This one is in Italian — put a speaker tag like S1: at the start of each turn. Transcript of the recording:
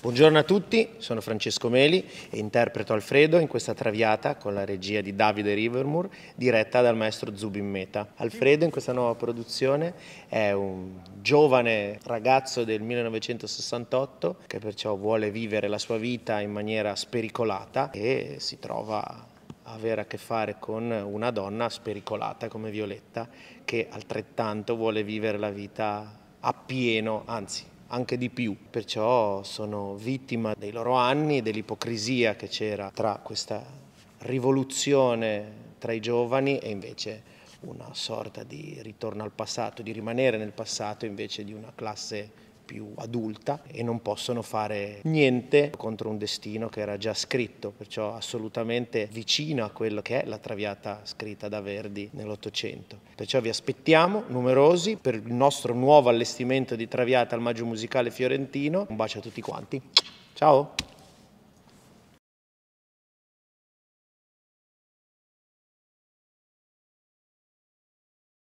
S1: Buongiorno a tutti, sono Francesco Meli e interpreto Alfredo in questa traviata con la regia di Davide Rivermoor diretta dal maestro Zubin Meta. Alfredo in questa nuova produzione è un giovane ragazzo del 1968 che perciò vuole vivere la sua vita in maniera spericolata e si trova a avere a che fare con una donna spericolata come Violetta che altrettanto vuole vivere la vita a pieno, anzi anche di più. Perciò sono vittima dei loro anni, dell'ipocrisia che c'era tra questa rivoluzione tra i giovani e invece una sorta di ritorno al passato, di rimanere nel passato invece di una classe più adulta e non possono fare niente contro un destino che era già scritto, perciò assolutamente vicino a quello che è la Traviata scritta da Verdi nell'Ottocento. Perciò vi aspettiamo numerosi per il nostro nuovo allestimento di Traviata al Maggio Musicale Fiorentino. Un bacio a tutti quanti. Ciao!